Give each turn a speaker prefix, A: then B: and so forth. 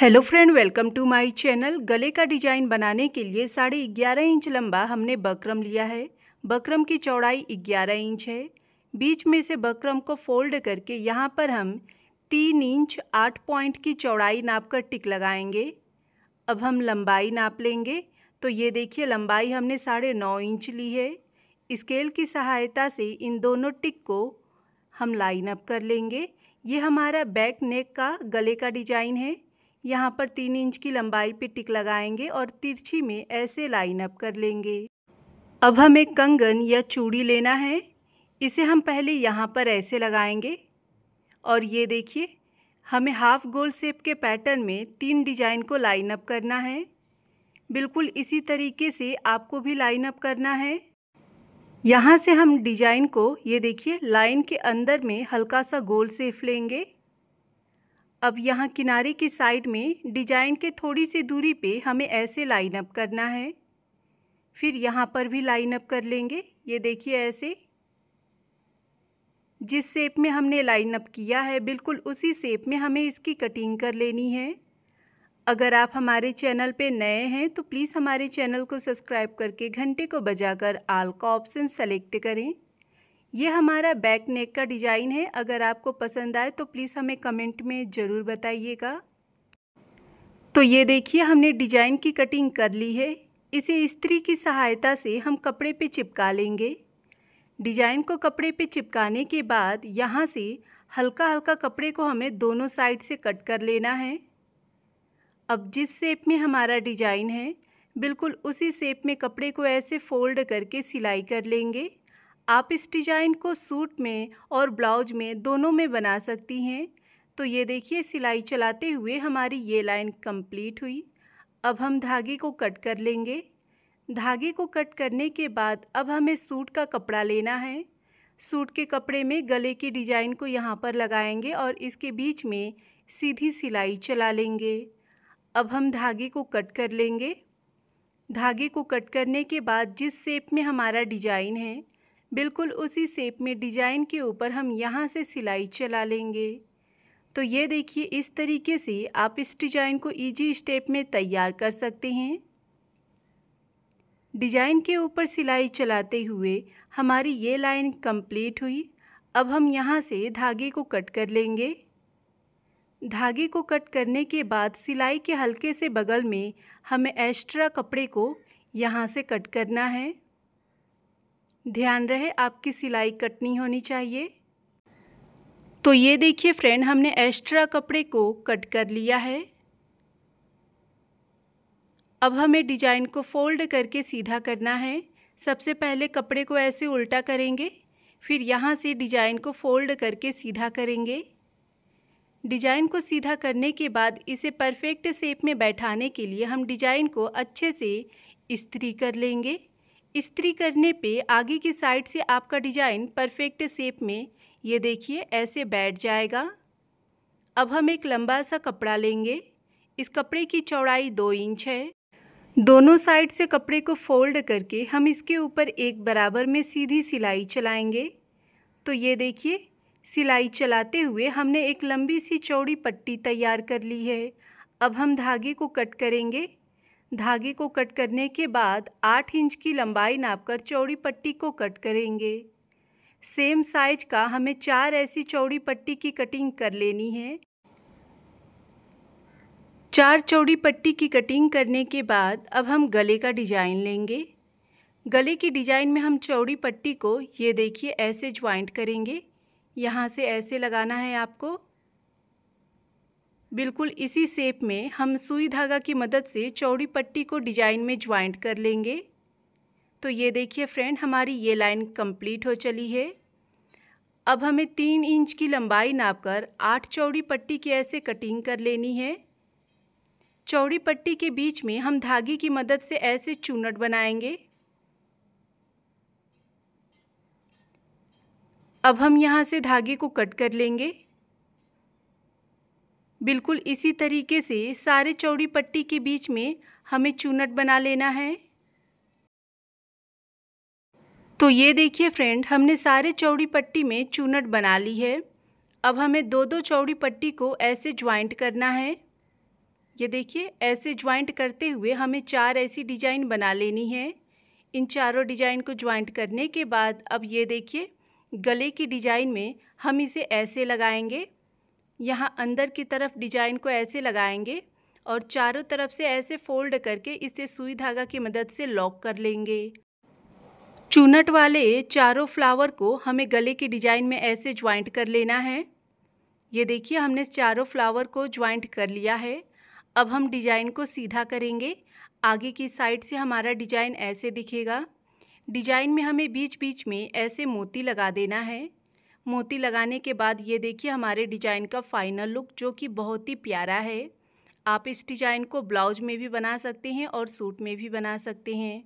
A: hello friend welcome to my channel गले का design बनाने के लिए साढ़े ग्यारह इंच लंबा हमने बकरम लिया है बकरम की चौड़ाई ग्यारह इंच है बीच में से बकरम को फोल्ड करके यहाँ पर हम तीन इंच आठ पॉइंट की चौड़ाई नाप कर टिक लगाएंगे अब हम लंबाई नाप लेंगे तो ये देखिए लंबाई हमने साढ़े नौ इंच ली है स्केल की सहायता से इन दोनों टिक को हम लाइन अप कर लेंगे ये हमारा बैक नेक का गले का डिजाइन है यहाँ पर तीन इंच की लंबाई पे टिक लगाएंगे और तिरछी में ऐसे लाइन अप कर लेंगे अब हमें कंगन या चूड़ी लेना है इसे हम पहले यहाँ पर ऐसे लगाएंगे और ये देखिए हमें हाफ गोल सेप के पैटर्न में तीन डिजाइन को लाइन अप करना है बिल्कुल इसी तरीके से आपको भी लाइन अप करना है यहाँ से हम डिजाइन को ये देखिए लाइन के अंदर में हल्का सा गोल सेप लेंगे अब यहाँ किनारे की साइड में डिजाइन के थोड़ी सी दूरी पे हमें ऐसे लाइन अप करना है फिर यहाँ पर भी लाइन अप कर लेंगे ये देखिए ऐसे जिस शेप में हमने लाइन अप किया है बिल्कुल उसी शेप में हमें इसकी कटिंग कर लेनी है अगर आप हमारे चैनल पे नए हैं तो प्लीज़ हमारे चैनल को सब्सक्राइब करके घंटे को बजाकर आल का ऑप्शन सेलेक्ट करें ये हमारा बैक नेक का डिज़ाइन है अगर आपको पसंद आए तो प्लीज़ हमें कमेंट में ज़रूर बताइएगा तो ये देखिए हमने डिज़ाइन की कटिंग कर ली है इसे स्त्री की सहायता से हम कपड़े पे चिपका लेंगे डिज़ाइन को कपड़े पे चिपकाने के बाद यहाँ से हल्का हल्का कपड़े को हमें दोनों साइड से कट कर लेना है अब जिस शेप में हमारा डिज़ाइन है बिल्कुल उसी शेप में कपड़े को ऐसे फोल्ड करके सिलाई कर लेंगे आप इस डिज़ाइन को सूट में और ब्लाउज में दोनों में बना सकती हैं तो ये देखिए सिलाई चलाते हुए हमारी ये लाइन कंप्लीट हुई अब हम धागे को कट कर लेंगे धागे को कट करने के बाद अब हमें सूट का कपड़ा लेना है सूट के कपड़े में गले की डिज़ाइन को यहाँ पर लगाएंगे और इसके बीच में सीधी सिलाई चला लेंगे अब हम धागे को कट कर लेंगे धागे को कट करने के बाद जिस शेप में हमारा डिजाइन है बिल्कुल उसी सेप में डिजाइन के ऊपर हम यहाँ से सिलाई चला लेंगे तो ये देखिए इस तरीके से आप इस डिजाइन को इजी स्टेप में तैयार कर सकते हैं डिजाइन के ऊपर सिलाई चलाते हुए हमारी ये लाइन कंप्लीट हुई अब हम यहाँ से धागे को कट कर लेंगे धागे को कट करने के बाद सिलाई के हल्के से बगल में हमें एक्स्ट्रा कपड़े को यहाँ से कट करना है ध्यान रहे आपकी सिलाई कटनी होनी चाहिए तो ये देखिए फ्रेंड हमने एक्स्ट्रा कपड़े को कट कर लिया है अब हमें डिजाइन को फोल्ड करके सीधा करना है सबसे पहले कपड़े को ऐसे उल्टा करेंगे फिर यहाँ से डिजाइन को फोल्ड करके सीधा करेंगे डिजाइन को सीधा करने के बाद इसे परफेक्ट शेप में बैठाने के लिए हम डिजाइन को अच्छे से इस्त्री कर लेंगे इस्त्री करने पे आगे की साइड से आपका डिज़ाइन परफेक्ट शेप में ये देखिए ऐसे बैठ जाएगा अब हम एक लंबा सा कपड़ा लेंगे इस कपड़े की चौड़ाई दो इंच है दोनों साइड से कपड़े को फोल्ड करके हम इसके ऊपर एक बराबर में सीधी सिलाई चलाएंगे तो ये देखिए सिलाई चलाते हुए हमने एक लंबी सी चौड़ी पट्टी तैयार कर ली है अब हम धागे को कट करेंगे धागे को कट करने के बाद आठ इंच की लंबाई नापकर चौड़ी पट्टी को कट करेंगे सेम साइज का हमें चार ऐसी चौड़ी पट्टी की कटिंग कर लेनी है चार चौड़ी पट्टी की कटिंग करने के बाद अब हम गले का डिजाइन लेंगे गले की डिजाइन में हम चौड़ी पट्टी को ये देखिए ऐसे ज्वाइंट करेंगे यहाँ से ऐसे लगाना है आपको बिल्कुल इसी शेप में हम सुई धागा की मदद से चौड़ी पट्टी को डिजाइन में ज्वाइंट कर लेंगे तो ये देखिए फ्रेंड हमारी ये लाइन कंप्लीट हो चली है अब हमें तीन इंच की लंबाई नापकर आठ चौड़ी पट्टी की ऐसे कटिंग कर लेनी है चौड़ी पट्टी के बीच में हम धागे की मदद से ऐसे चूनट बनाएंगे अब हम यहाँ से धागे को कट कर लेंगे बिल्कुल इसी तरीके से सारे चौड़ी पट्टी के बीच में हमें चूनट बना लेना है तो ये देखिए फ्रेंड हमने सारे चौड़ी पट्टी में चूनट बना ली है अब हमें दो दो चौड़ी पट्टी को ऐसे ज्वाइंट करना है ये देखिए ऐसे ज्वाइंट करते हुए हमें चार ऐसी डिजाइन बना लेनी है इन चारों डिजाइन को ज्वाइंट करने के बाद अब ये देखिए गले की डिजाइन में हम इसे ऐसे लगाएंगे यहाँ अंदर की तरफ डिजाइन को ऐसे लगाएंगे और चारों तरफ से ऐसे फोल्ड करके इसे सुई धागा की मदद से लॉक कर लेंगे चूनट वाले चारों फ्लावर को हमें गले के डिजाइन में ऐसे ज्वाइंट कर लेना है ये देखिए हमने चारों फ्लावर को ज्वाइंट कर लिया है अब हम डिजाइन को सीधा करेंगे आगे की साइड से हमारा डिजाइन ऐसे दिखेगा डिजाइन में हमें बीच बीच में ऐसे मोती लगा देना है मोती लगाने के बाद ये देखिए हमारे डिजाइन का फाइनल लुक जो कि बहुत ही प्यारा है आप इस डिजाइन को ब्लाउज में भी बना सकते हैं और सूट में भी बना सकते हैं